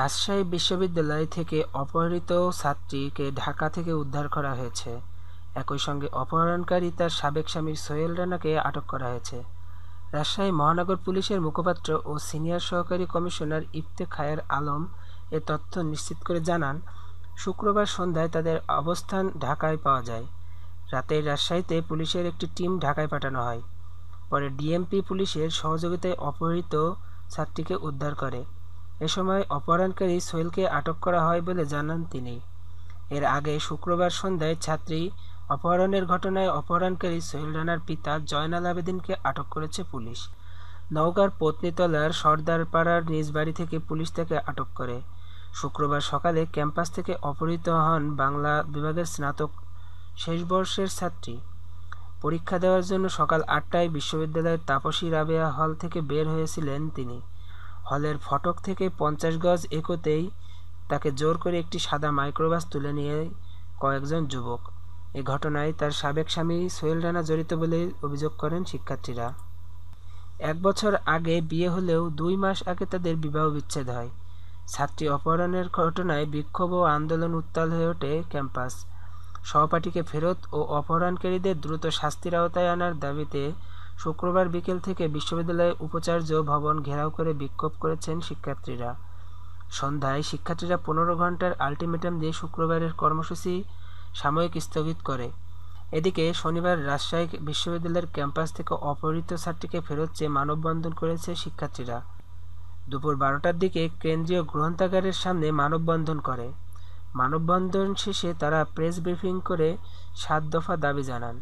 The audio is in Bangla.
রাজশাহী বিশ্ববিদ্যালয় থেকে অপহৃত ছাত্রীকে ঢাকা থেকে উদ্ধার করা হয়েছে একই সঙ্গে অপহরণকারী তার সাবেক স্বামী সোহেল রানাকে আটক করা হয়েছে রাজশাহী মহানগর পুলিশের মুখপাত্র ও সিনিয়র সহকারী কমিশনার ইফতে খায়ের আলম এ তথ্য নিশ্চিত করে জানান শুক্রবার সন্ধ্যায় তাদের অবস্থান ঢাকায় পাওয়া যায় রাতে রাজশাহীতে পুলিশের একটি টিম ঢাকায় পাঠানো হয় পরে ডিএমপি পুলিশের সহযোগিতায় অপহৃত ছাত্রীকে উদ্ধার করে এ সময় অপহরণকারী সোহেলকে আটক করা হয় বলে জানান তিনি এর আগে শুক্রবার সন্ধ্যায় ছাত্রী অপহরণের ঘটনায় অপহরণকারী সোহেল রানার পিতা জয়নাল আবেদিনকে আটক করেছে পুলিশ নওগাঁর পত্নীতলার সর্দারপাড়ার নিজ বাড়ি থেকে পুলিশ তাকে আটক করে শুক্রবার সকালে ক্যাম্পাস থেকে অপহৃত হন বাংলা বিভাগের স্নাতক শেষ বর্ষের ছাত্রী পরীক্ষা দেওয়ার জন্য সকাল আটটায় বিশ্ববিদ্যালয়ের তাপসী রাবেয়া হল থেকে বের হয়েছিলেন তিনি হলের ফটক থেকে পঞ্চাশ গজ একতেই তাকে জোর করে একটি সাদা মাইক্রোবাস তুলে নিয়ে কয়েকজন যুবক এ ঘটনায় তার সাবেক স্বামী সোহেল রানা জড়িত বলে অভিযোগ করেন শিক্ষার্থীরা এক বছর আগে বিয়ে হলেও দুই মাস আগে তাদের বিবাহ বিচ্ছেদ হয় ছাত্রী অপহরণের ঘটনায় বিক্ষোভ ও আন্দোলন উত্তাল হয়ে ওঠে ক্যাম্পাস সহপাঠীকে ফেরত ও অপহরণকারীদের দ্রুত শাস্তির আওতায় আনার দাবিতে শুক্রবার বিকেল থেকে বিশ্ববিদ্যালয়ের উপাচার্য ভবন ঘেরাও করে বিক্ষোভ করেছেন শিক্ষার্থীরা সন্ধ্যায় শিক্ষার্থীরা পনেরো ঘন্টার আলটিমেটাম দিয়ে শুক্রবারের কর্মসূচি সাময়িক স্থগিত করে এদিকে শনিবার রাজশাহী বিশ্ববিদ্যালয়ের ক্যাম্পাস থেকে অপহৃত ছাত্রীকে ফেরত চেয়ে মানববন্ধন করেছে শিক্ষার্থীরা দুপুর বারোটার দিকে কেন্দ্রীয় গ্রন্থাগারের সামনে মানববন্ধন করে মানববন্ধন শেষে তারা প্রেস ব্রিফিং করে সাত দফা দাবি জানান